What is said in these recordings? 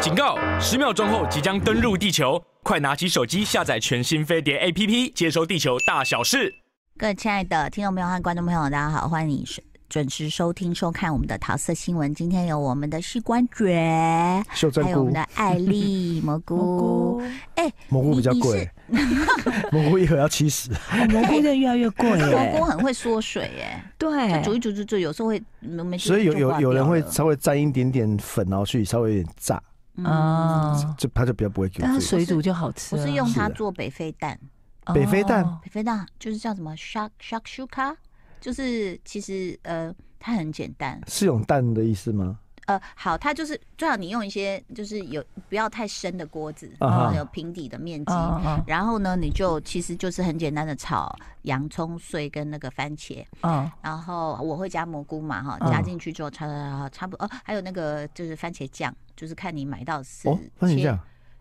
警告！十秒钟后即将登陆地球，快拿起手机下载全新飞碟 APP，接收地球大小事。各位亲爱的听众朋友和观众朋友，大家好，欢迎你准时收听收看我们的桃色新闻。今天有我们的西关爵，还有我们的艾丽 蘑菇。哎，蘑菇比较贵，蘑菇一盒要七十。蘑菇越来越贵蘑菇很会缩水耶。对，煮一煮煮煮，有时候会没。所以有有有人会稍微沾一点点粉，然后去稍微有点炸。哦，就它就比较不会。但是水煮就好吃。我是用它做北非蛋。北非蛋？北非蛋就是叫什么？Shark Shark Shuka，就是其实呃，它很简单。是用蛋的意思吗？呃，好，它就是最好你用一些就是有不要太深的锅子，然后有平底的面积，然后呢你就其实就是很简单的炒洋葱碎跟那个番茄。嗯。然后我会加蘑菇嘛，哈，加进去之后，差差差不哦，还有那个就是番茄酱。就是看你买到是番茄酱，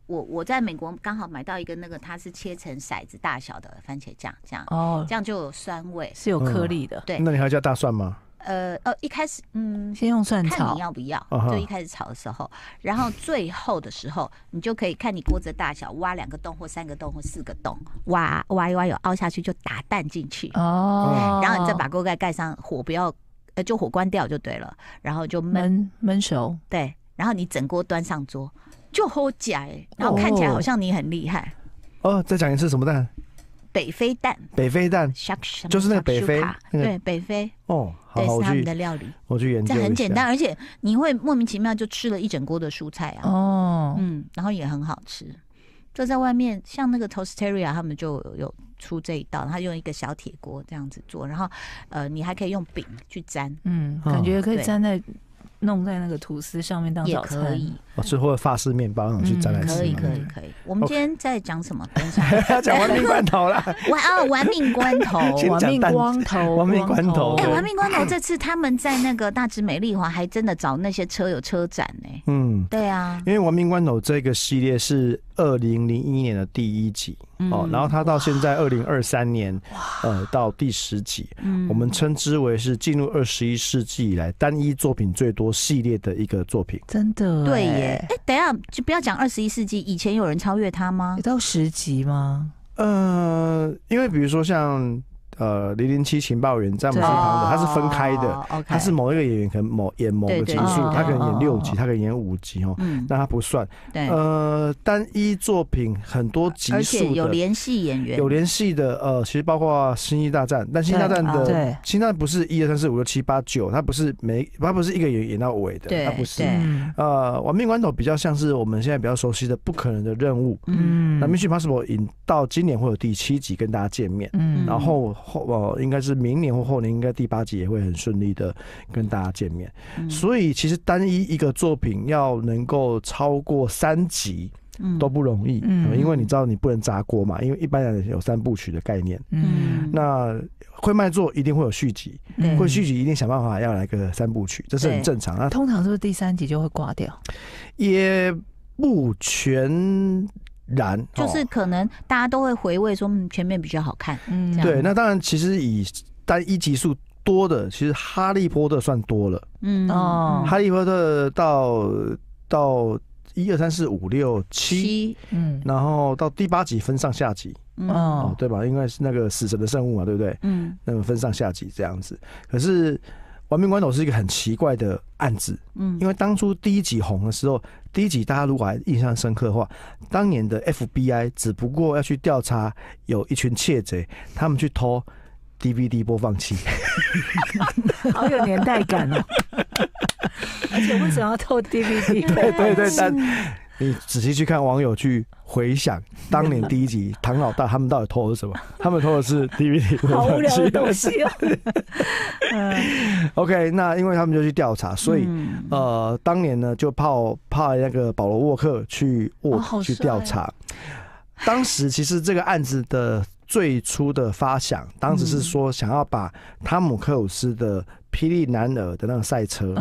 我我在美国刚好买到一个那个，它是切成骰子大小的番茄酱，这样哦，这样就有酸味，是有颗粒的。对，那你还加大蒜吗？呃呃，一开始嗯，先用蒜炒，看你要不要，就一开始炒的时候，然后最后的时候，你就可以看你锅子大小，挖两个洞或三个洞或四个洞，挖挖一挖有凹下去就打蛋进去哦，然后你再把锅盖盖上，火不要，呃，就火关掉就对了，然后就焖焖熟，对。然后你整锅端上桌就喝假，然后看起来好像你很厉害哦。再讲一次什么蛋？北非蛋。北非蛋。就是那个北非，对北非。哦，好，我去是他们的料理，我去研究。这很简单，而且你会莫名其妙就吃了一整锅的蔬菜哦。嗯，然后也很好吃。就在外面，像那个 Tosteria 他们就有出这一道，他用一个小铁锅这样子做，然后呃，你还可以用饼去沾，嗯，感觉可以沾在。弄在那个吐司上面当也可以，或者法式面包去展览室。可以可以可以。我们今天在讲什么？讲玩命关头了。玩 啊，玩命关头，玩命光头，玩命关头。哎，玩命关头这次他们在那个大直美丽华还真的找那些车友车展呢。嗯，对啊。因为玩命关头这个系列是二零零一年的第一集。哦，然后他到现在二零二三年，呃，到第十集，我们称之为是进入二十一世纪以来单一作品最多系列的一个作品。真的？对耶！哎，等下就不要讲二十一世纪，以前有人超越他吗？到十集吗？呃，因为比如说像。呃，零零七情报员在我们身旁的，他是分开的，他是某一个演员可能某演某个集数，他可能演六集，他可能演五集哦，那他不算。呃，单一作品很多集数有联系演员，有联系的。呃，其实包括《星际大战》，但《星际大战》的《星际大战》不是一二三四五六七八九，他不是每他不是一个演员演到尾的，他不是。呃，《亡命关头》比较像是我们现在比较熟悉的《不可能的任务》。嗯。那《Mission p o s s i b l e 引到今年会有第七集跟大家见面。嗯。然后。后哦，应该是明年或后年，应该第八集也会很顺利的跟大家见面。所以，其实单一一个作品要能够超过三集都不容易，嗯，因为你知道你不能砸锅嘛，因为一般人有三部曲的概念，嗯，那会卖座一定会有续集，会续集一定想办法要来个三部曲，这是很正常。那通常是不是第三集就会挂掉？也不全。然，就是可能大家都会回味说前面比较好看，嗯，对，那当然其实以单一集数多的，其实《哈利波特》算多了，嗯哦，《哈利波特》到到一二三四五六七，嗯，然后到第八集分上下集，哦，对吧？应该是那个死神的圣物嘛，对不对？嗯，那么分上下集这样子，可是。《亡命关头》是一个很奇怪的案子，嗯，因为当初第一集红的时候，第一集大家如果还印象深刻的话，当年的 FBI 只不过要去调查有一群窃贼，他们去偷 DVD 播放器，好有年代感哦，而且为什么要偷 DVD？对对对。你仔细去看网友去回想当年第一集，唐老大他们到底偷是什么？他们偷的是 DVD，好无聊的东西哦。OK，那因为他们就去调查，所以呃，当年呢就派派那个保罗沃克去沃去调查。当时其实这个案子的最初的发想，当时是说想要把汤姆克鲁斯的《霹雳男儿》的那个赛车，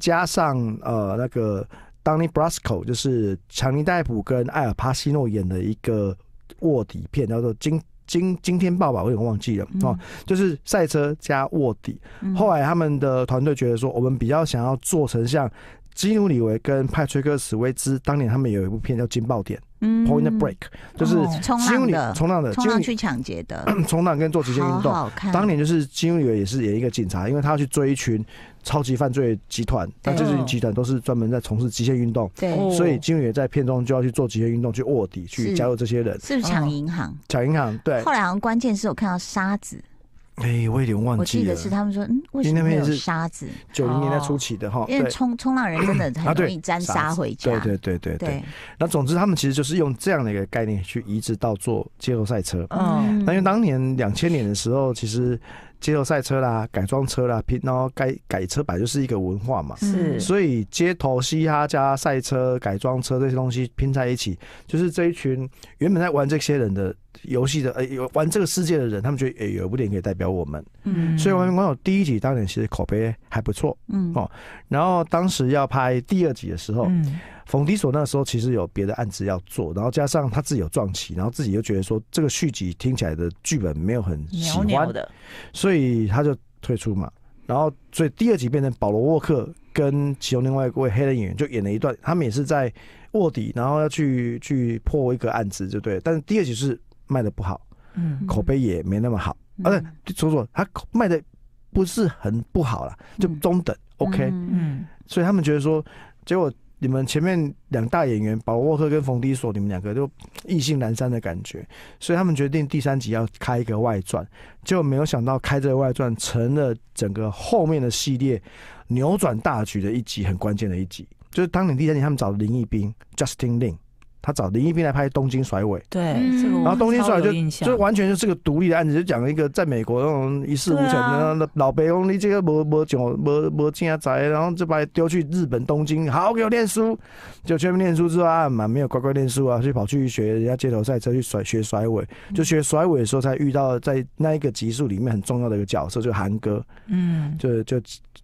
加上呃那个。当 r 布 s 斯科就是强尼戴普跟艾尔帕西诺演的一个卧底片，叫做《惊惊惊天爆吧》，我有点忘记了哦，就是赛车加卧底。后来他们的团队觉得说，我们比较想要做成像基努里维跟派崔克史威兹当年他们有一部片叫《惊爆点》。Point Break，就是冲浪的，冲浪的，冲浪去抢劫的，冲浪跟做极限运动。当年就是金宇也也是演一个警察，因为他要去追一群超级犯罪集团，那这群集团都是专门在从事极限运动。对，所以金宇在片中就要去做极限运动，去卧底，去加入这些人。是抢银行，抢银行。对。后来好像关键是我看到沙子。哎，我有点忘记了。我记得是他们说，嗯，为什么那边有沙子？九零年代初期的哈，因为冲冲浪人真的很容易沾沙回家。对对对对对。那总之，他们其实就是用这样的一个概念去移植到做街头赛车。嗯，那因为当年两千年的时候，其实。街头赛车啦，改装车啦，拼，然后改改车来就是一个文化嘛。是，所以街头嘻哈加赛车、改装车这些东西拼在一起，就是这一群原本在玩这些人的游戏的，呃，玩这个世界的人，他们觉得诶，有部电影可以代表我们。嗯，所以《亡命光友》第一集当年其实口碑还不错，嗯哦，然后当时要拍第二集的时候，嗯、冯迪索那时候其实有别的案子要做，然后加上他自己有撞期，然后自己又觉得说这个续集听起来的剧本没有很喜欢的，所以他就退出嘛。然后所以第二集变成保罗沃克跟其中另外一位黑人演员就演了一段，他们也是在卧底，然后要去去破一个案子，就对。但是第二集是卖的不好，嗯，口碑也没那么好。呃，佐佐他卖的不是很不好了，就中等，OK。嗯，所以他们觉得说，结果你们前面两大演员，保沃克跟冯迪索，你们两个都意兴阑珊的感觉，所以他们决定第三集要开一个外传，结果没有想到开这个外传成了整个后面的系列扭转大局的一集，很关键的一集。就是当年第三集他们找林一斌，Justin Lin。他找林一斌来拍《东京甩尾》，对，然后《东京甩尾》就就完全就是个独立的案子，就讲一个在美国那种一事无成的老白翁，你这个没没酒没没家宅，然后就把丢去日本东京，好给我念书，就全面念书后啊，蛮没有乖乖念书啊，就跑去学人家街头赛车，去甩学甩尾，就学甩尾的时候才遇到在那一个集数里面很重要的一个角色，就韩哥，嗯，就就。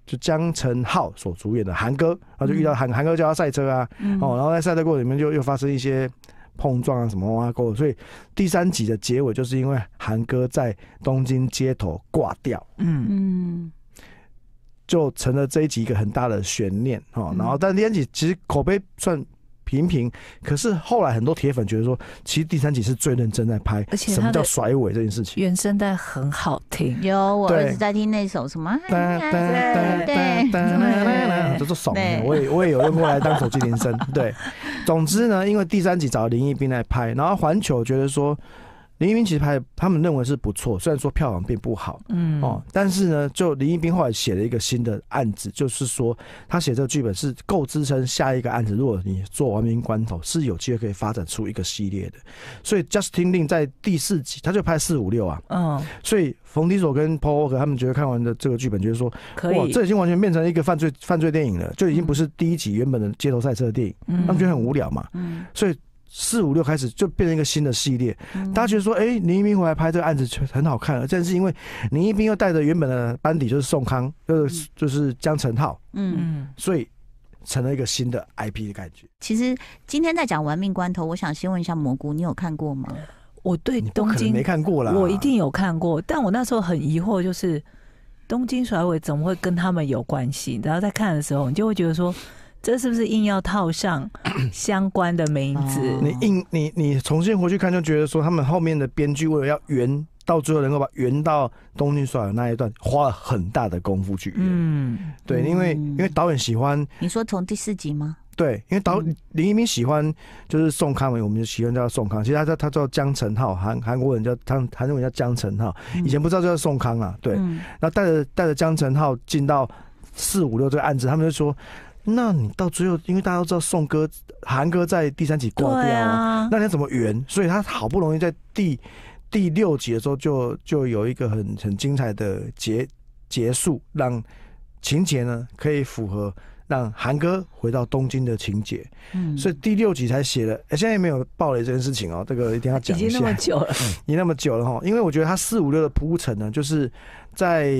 就江晨浩所主演的韩哥，他就遇到韩韩哥叫他赛车啊，哦，然后在赛车过程里面就又发生一些碰撞啊什么啊，过，所以第三集的结尾就是因为韩哥在东京街头挂掉，嗯嗯，就成了这一集一个很大的悬念哦。然后，但第三集其实口碑算。平平，可是后来很多铁粉觉得说，其实第三集是最认真在拍，而且什么叫甩尾这件事情，原声带很好听，有我一直在听那首什么，噔噔噔爽我也我也有用过来当手机铃声。对，总之呢，因为第三集找林一斌来拍，然后环球觉得说。林一斌其实拍，他们认为是不错，虽然说票房并不好，嗯，哦，但是呢，就林一斌后来写了一个新的案子，就是说他写这个剧本是够支撑下一个案子。如果你做完命关头，是有机会可以发展出一个系列的。所以 Justin Lin 在第四集，他就拍四五六啊，嗯，所以冯提索跟 Paul Walker 他们觉得看完的这个剧本，觉得说，可以，这已经完全变成一个犯罪犯罪电影了，就已经不是第一集原本的街头赛车的电影，他们觉得很无聊嘛，嗯，所以。四五六开始就变成一个新的系列，大家觉得说，哎，林一斌回来拍这个案子就很好看了，正是因为林一斌又带着原本的班底，就是宋康，就是就是江成浩，嗯嗯，所以成了一个新的 IP 的感觉。其实今天在讲《玩命关头》，我想先问一下蘑菇，你有看过吗？我对东京没看过了，我一定有看过，但我那时候很疑惑，就是东京甩尾怎么会跟他们有关系？然后在看的时候，你就会觉得说。这是不是硬要套上 相关的名字？你硬你你重新回去看，就觉得说他们后面的编剧为了要圆到最后能够把圆到东京帅的那一段，花了很大的功夫去圆。嗯，对，因为因为导演喜欢。你说从第四集吗？对，因为导林一民喜欢就是宋康文，我们就喜欢叫宋康。其实他叫他叫江成浩，韩韩国人叫他韩国人叫江成浩，以前不知道叫宋康啊。对，那带着带着江成浩进到四五六这个案子，他们就说。那你到最后，因为大家都知道宋哥、韩哥在第三集挂掉了，那你怎么圆？所以他好不容易在第第六集的时候，就就有一个很很精彩的结结束，让情节呢可以符合让韩哥回到东京的情节。嗯，所以第六集才写的。现在也没有暴雷这件事情哦，这个一定要讲一下。已经那么久了，你 那么久了哈，因为我觉得他四五六的铺陈呢，就是。在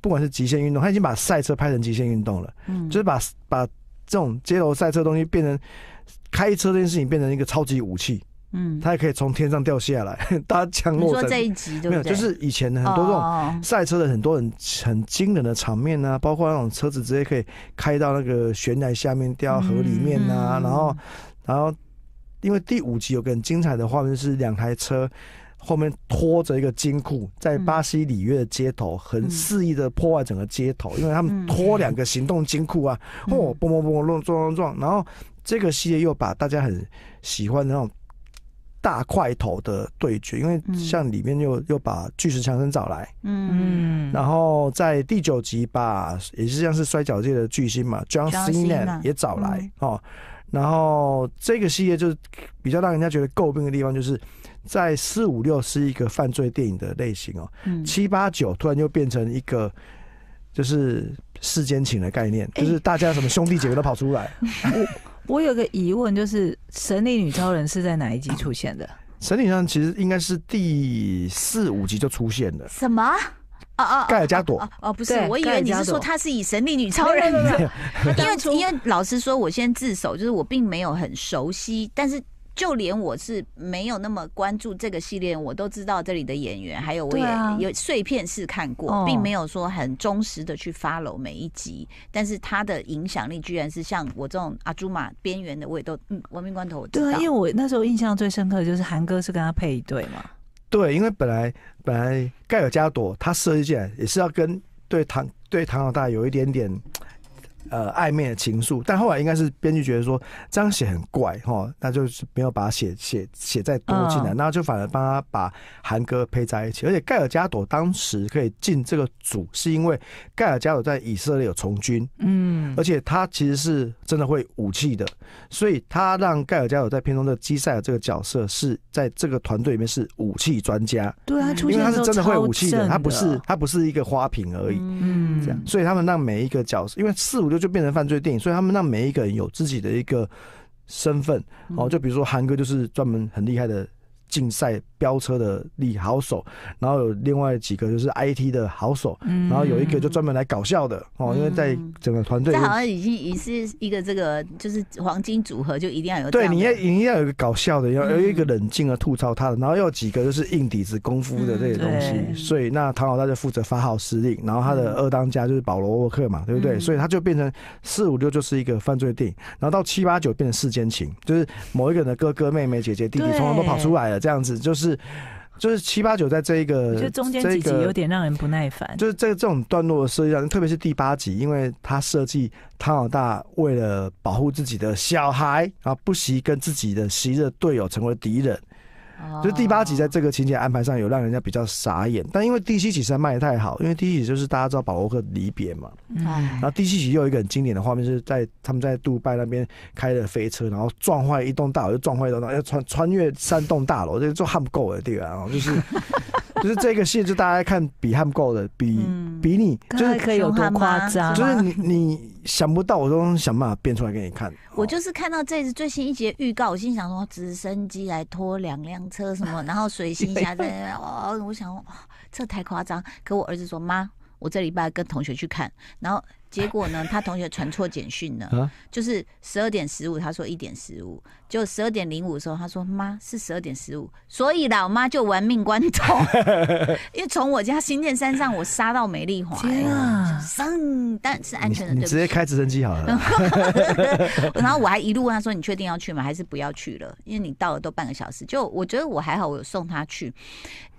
不管是极限运动，他已经把赛车拍成极限运动了，嗯，就是把把这种街头赛车东西变成开车这件事情变成一个超级武器，嗯，他也可以从天上掉下来，搭降落你说这一集没有？就是以前很多这种赛车的很多人很惊人的场面啊，包括那种车子直接可以开到那个悬崖下面掉到河里面啊，然后然后因为第五集有个很精彩的画面是两台车。后面拖着一个金库，在巴西里约的街头很肆意的破坏整个街头，因为他们拖两个行动金库啊，哦，嘣嘣嘣，撞撞撞撞，然后这个系列又把大家很喜欢的那种大块头的对决，因为像里面又又把巨石强森找来，嗯，然后在第九集把也是像是摔角界的巨星嘛，John Cena 也找来，哦。然后这个系列就是比较让人家觉得诟病的地方，就是在四五六是一个犯罪电影的类型哦，七八九突然就变成一个就是世间情的概念，就是大家什么兄弟姐妹都跑出来。我我有个疑问，就是神力女超人是在哪一集出现的？神力人其实应该是第四五集就出现了。什么？啊啊盖尔加朵哦不是我以为你是说她是以神秘女超人，因为因为老实说，我先自首，就是我并没有很熟悉，但是就连我是没有那么关注这个系列，我都知道这里的演员，还有我也有碎片式看过，并没有说很忠实的去 follow 每一集，但是他的影响力居然是像我这种阿朱玛边缘的，我也都嗯，文明关头我知道，对啊，因为我那时候印象最深刻的就是韩哥是跟他配一对嘛。对，因为本来本来盖尔加朵他设计箭，也是要跟对唐对唐老大有一点点。呃，暧昧的情愫，但后来应该是编剧觉得说这样写很怪哈，那就是没有把它写写写再多进来，那就反而帮他把韩哥配在一起。而且盖尔加朵当时可以进这个组，是因为盖尔加朵在以色列有从军，嗯，而且他其实是真的会武器的，所以他让盖尔加朵在片中的基塞尔这个角色是在这个团队里面是武器专家。对啊，因为他是真的会武器的，他不是他不是一个花瓶而已，嗯，这样。所以他们让每一个角色，因为四五。就就变成犯罪电影，所以他们让每一个人有自己的一个身份哦，就比如说韩哥就是专门很厉害的。竞赛飙车的力好手，然后有另外几个就是 IT 的好手，然后有一个就专门来搞笑的哦，因为在整个团队，这好像已经已是一个这个就是黄金组合，就一定要有对，你要你要有一个搞笑的，要有一个冷静而吐槽他的，然后有几个就是硬底子功夫的这些东西，所以那唐老大就负责发号施令，然后他的二当家就是保罗沃克嘛，对不对？所以他就变成四五六就是一个犯罪电影，然后到七八九变成世间情，就是某一个人的哥哥、妹妹、姐姐、弟弟，从他都跑出来了。这样子就是，就是七八九在这一个，就中间几集有点让人不耐烦。就是这这种段落的设计，特别是第八集，因为他设计汤老大为了保护自己的小孩，然后不惜跟自己的昔日队友成为敌人。就是第八集在这个情节安排上有让人家比较傻眼，但因为第七集实在卖得太好，因为第一集就是大家知道保罗克离别嘛，然后第七集又有一个很经典的画面是在他们在杜拜那边开的飞车，然后撞坏一栋大楼又撞坏一栋大楼，要穿穿越三栋大楼，这就焊不够的地方，就是。就是这个戏，就大家看比他够的，比比你就是可以有多夸张，就是你你想不到，我都想办法变出来给你看。我就是看到这次最新一的预告，我心想说直升机来拖两辆车什么，然后水星侠在……哦，我想哦，这太夸张。可我儿子说妈，我这礼拜跟同学去看，然后结果呢，他同学传错简讯了，就是十二点十五，他说一点十五。就十二点零五的时候，他说：“妈是十二点十五。”所以老妈就玩命关头，因为从我家新店山上，我杀到美丽华，天啊！但，是安全的。你直接开直升机好了。然后我还一路问他说：“你确定要去吗？还是不要去了？”因为你到了都半个小时。就我觉得我还好，我有送他去，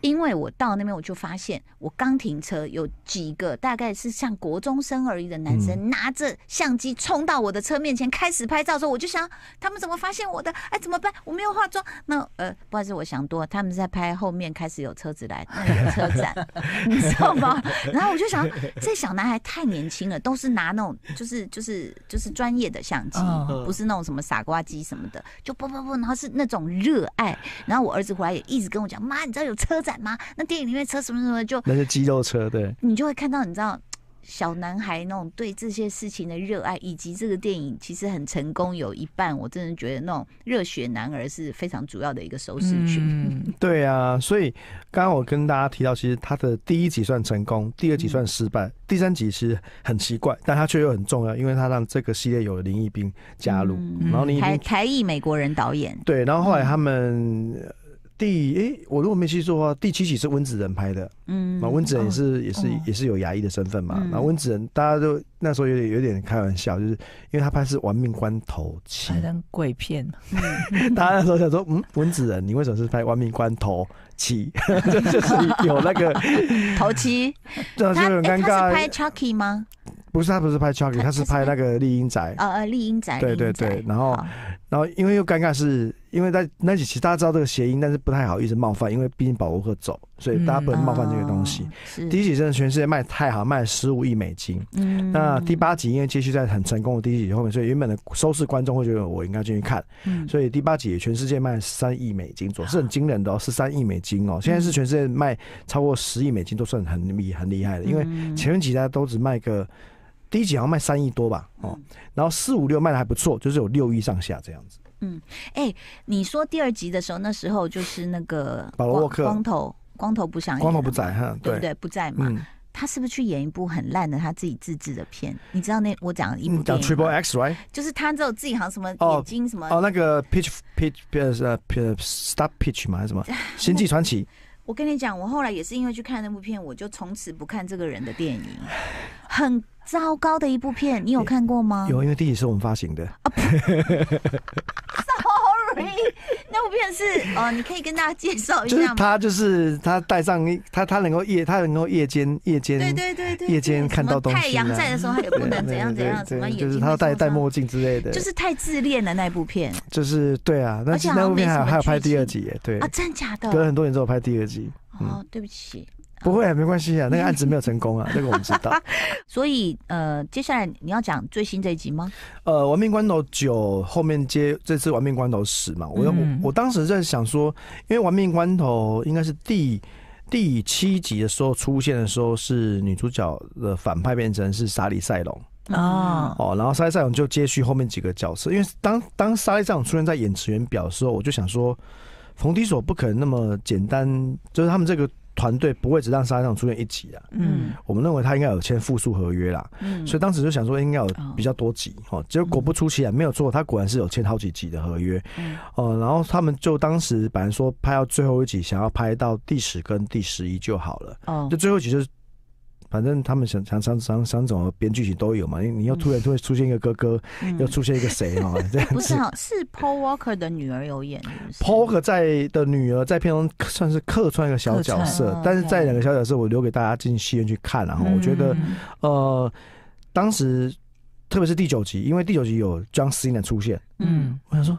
因为我到那边我就发现，我刚停车，有几个大概是像国中生而已的男生，拿着相机冲到我的车面前开始拍照的时候，我就想，他们怎么发现我？哎，怎么办？我没有化妆。那呃，不好意思，我想多。他们在拍后面，开始有车子来，有车 展，你知道吗？然后我就想，这小男孩太年轻了，都是拿那种，就是就是就是专业的相机，不是那种什么傻瓜机什么的，就不不不，然后是那种热爱。然后我儿子回来也一直跟我讲，妈，你知道有车展吗？那电影里面车什么什么，就那些肌肉车，对。你就会看到，你知道。小男孩那种对这些事情的热爱，以及这个电影其实很成功，有一半我真的觉得那种热血男儿是非常主要的一个收视群。嗯，对啊，所以刚刚我跟大家提到，其实他的第一集算成功，第二集算失败，第三集其实很奇怪，但他却又很重要，因为他让这个系列有了林毅斌加入，然后林毅才才艺美国人导演，对，然后后来他们。第哎，我如果没记错的话，第七集是温子仁拍的，嗯，那温子仁也是也是也是有牙医的身份嘛。那温子仁大家都那时候有点有点开玩笑，就是因为他拍是《亡命关头七》，拍像鬼片，嗯，大家那时候说，嗯，温子仁，你为什么是拍《亡命关头七》，就是有那个头七，这就很尴尬。是拍 Chucky 吗？不是，他不是拍 Chucky，他是拍那个丽英宅呃呃，丽英宅，对对对，然后然后因为又尴尬是。因为在那几集，大家知道这个谐音，但是不太好意思冒犯，因为毕竟《宝罗克走，所以大家不能冒犯这个东西。第一集真的全世界卖太好，卖了十五亿美金。嗯，那第八集因为接续在很成功的第一集后面，所以原本的收视观众会觉得我应该进去看，所以第八集全世界卖三亿美金，总是很惊人的哦，是三亿美金哦。现在是全世界卖超过十亿美金都算很厉很厉害的，因为前面几集都只卖个第一集好像卖三亿多吧，哦，然后四五六卖的还不错，就是有六亿上下这样子。嗯，哎，你说第二集的时候，那时候就是那个保罗沃克光头，光头不想，光头不在哈，对不对？不在嘛。嗯。他是不是去演一部很烂的他自己自制的片？你知道那我讲的一部叫《Triple X》right？就是他之后自己好像什么眼睛什么哦，那个《Pitch Pitch》是《Stop Pitch》吗？还是什么 《星际传奇》？我跟你讲，我后来也是因为去看那部片，我就从此不看这个人的电影，很。糟糕的一部片，你有看过吗？有，因为第一集是我们发行的。啊，sorry，那部片是呃，你可以跟大家介绍一下。就是他，就是他戴上他，他能够夜，他能够夜间，夜间，对对对，夜间看到东西。太阳在的时候，他也不能怎 样怎样，怎么眼就是他戴戴墨镜之类的。就是太自恋了那部片。就是对啊，而且那部片还有还有拍第二集，耶，对啊，真假的？隔很多年之后拍第二集。哦，对不起。不会啊，没关系啊，那个案子没有成功啊，这 个我们知道。所以呃，接下来你要讲最新这一集吗？呃，亡命关头九后面接这次亡命关头十》嘛？我我我当时在想说，因为亡命关头应该是第第七集的时候出现的时候是女主角的反派变成是沙利赛隆啊哦，然后沙利赛隆就接续后面几个角色，因为当当沙利赛隆出现在演职员表的时候，我就想说，冯迪索不可能那么简单，就是他们这个。团队不会只让沙上出现一集的，嗯，我们认为他应该有签复数合约啦，嗯，所以当时就想说应该有比较多集哦，结果不出奇啊，没有错，他果然是有签好几集的合约，嗯，哦，然后他们就当时本来说拍到最后一集，想要拍到第十跟第十一就好了，哦，就最后集就是。反正他们想、想、想、想、三怎么编剧情都有嘛，因为你要突然突然出现一个哥哥，要出现一个谁嘛，这样子。不是啊，是 Paul Walker 的女儿有演。Paul 在的女儿在片中算是客串一个小角色，但是在两个小角色我留给大家进戏院去看。然后我觉得，呃，当时特别是第九集，因为第九集有 John Cena 出现，嗯，我想说。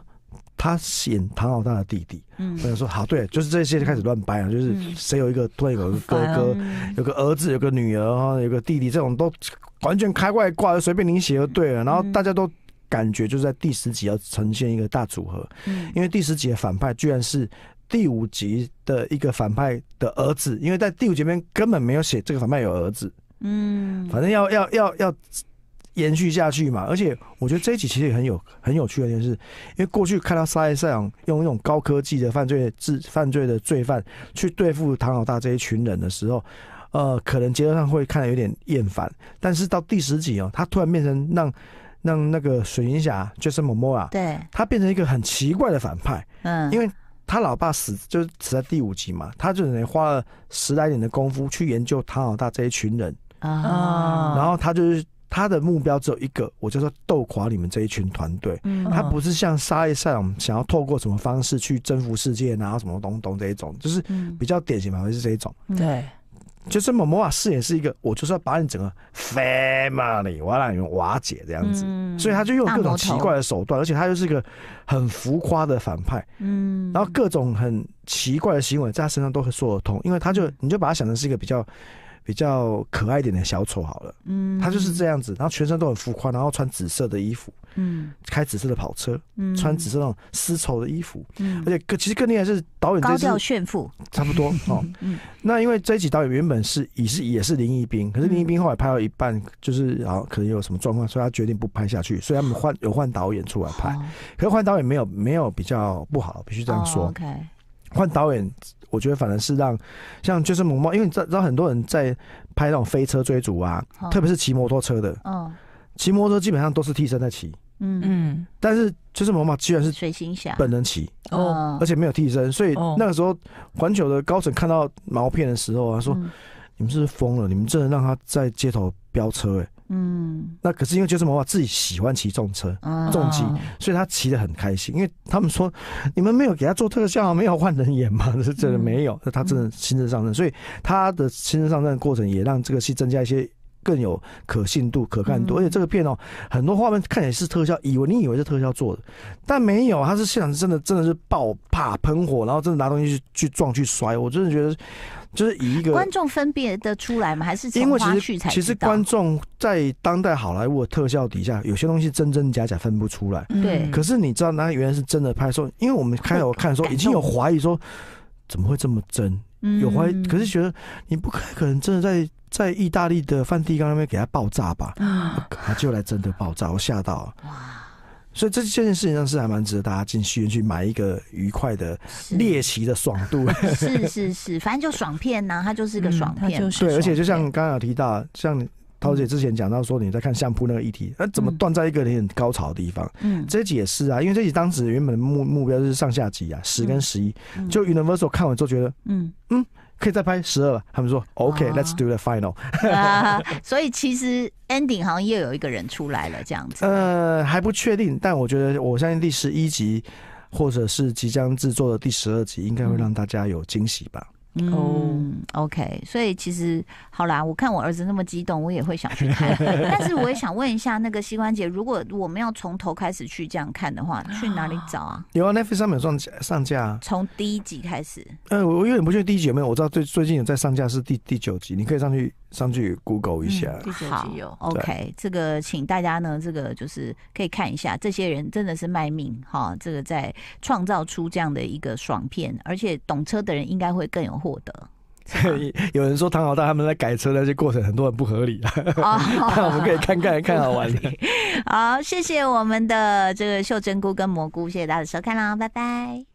他演唐老大的弟弟，所以说好对，就是这些就开始乱掰啊，就是谁有一个突然有个哥哥，有个儿子，有个女儿啊，有个弟弟，这种都完全开外挂，随便你写就对了。然后大家都感觉就是在第十集要呈现一个大组合，因为第十集的反派居然是第五集的一个反派的儿子，因为在第五集里面根本没有写这个反派有儿子，嗯，反正要要要要。延续下去嘛，而且我觉得这一集其实也很有很有趣的，一件事，因为过去看到沙耶赛昂用一种高科技的犯罪罪犯罪的罪犯去对付唐老大这一群人的时候，呃，可能节奏上会看得有点厌烦，但是到第十集哦，他突然变成让让那个水云霞 Jason Momoa，对，他变成一个很奇怪的反派，嗯，因为他老爸死就是死在第五集嘛，他就于花了十来年的功夫去研究唐老大这一群人啊，然后他就是。他的目标只有一个，我就说斗垮你们这一群团队。嗯，他不是像沙耶赛昂想要透过什么方式去征服世界然后什么东东这一种，就是比较典型反派是这一种。对，就是某魔法饰演是一个，我就是要把你整个 family 我要让你们瓦解这样子，所以他就用各种奇怪的手段，而且他就是一个很浮夸的反派。嗯，然后各种很奇怪的行为在他身上都会说得通，因为他就你就把他想成是一个比较。比较可爱点的小丑好了，嗯，他就是这样子，然后全身都很浮夸，然后穿紫色的衣服，嗯，开紫色的跑车，嗯，穿紫色那种丝绸的衣服，嗯，而且更其实更厉害是导演高调炫富，差不多 哦，嗯，那因为这一集导演原本是也是也是林一斌，可是林一斌后来拍到一半就是然后可能有什么状况，所以他决定不拍下去，所以他们换有换导演出来拍，可是换导演没有没有比较不好，必须这样说，OK。换导演，我觉得反而是让像就是毛毛，因为你知道很多人在拍那种飞车追逐啊，特别是骑摩托车的，嗯，骑摩托车基本上都是替身在骑，嗯嗯，但是就是毛毛居然是本人骑哦，而且没有替身，所以那个时候环球的高层看到毛片的时候啊，说你们是疯了，你们真的让他在街头飙车哎。嗯，那可是因为就这么话，自己喜欢骑重车、重机，所以他骑得很开心。因为他们说，你们没有给他做特效，没有换人演嘛？是真的没有，那他真的亲自上阵，所以他的亲自上阵过程也让这个戏增加一些更有可信度、可看度。而且这个片哦，很多画面看起来是特效，以为你以为是特效做的，但没有，他是现场真的真的是爆啪喷火，然后真的拿东西去去撞去摔，我真的觉得。就是以一个观众分辨的出来吗？还是因为其实其实观众在当代好莱坞的特效底下，有些东西真真假假分不出来。对。可是你知道，那原来是真的拍说，因为我们开头看的时候，已经有怀疑说，怎么会这么真？有怀疑，可是觉得你不可能真的在在意大利的梵蒂冈那边给他爆炸吧？啊！就来真的爆炸，我吓到。了。哇！所以这这件事情上是还蛮值得大家进戏院去买一个愉快的猎奇的爽度，是是是，反正就爽片呐，它就是个爽片，对，而且就像刚刚有提到，像。涛姐之前讲到说，你在看相扑那个议题，那怎么断在一个很高潮的地方？嗯，这集也是啊，因为这集当时原本目目标是上下集啊，十跟十一，就 Universal 看完之后觉得，嗯嗯，可以再拍十二了。他们说 OK，Let's do the final。所以其实 ending 好像又有一个人出来了，这样子。呃，还不确定，但我觉得我相信第十一集，或者是即将制作的第十二集，应该会让大家有惊喜吧。哦，OK，所以其实好啦，我看我儿子那么激动，我也会想去看。但是我也想问一下，那个膝关节，如果我们要从头开始去这样看的话，去哪里找啊？有啊，Netflix 上面上上架啊。从第一集开始。呃，我我有点不确定第一集有没有，我知道最最近有在上架是第第九集，你可以上去。上去 Google 一下，好，OK，这个请大家呢，这个就是可以看一下，这些人真的是卖命哈，这个在创造出这样的一个爽片，而且懂车的人应该会更有获得。有人说唐老大他们在改车那些过程很多很不合理啊，我们可以看看看好玩的。好，谢谢我们的这个袖珍菇跟蘑菇，谢谢大家的收看啦，拜拜。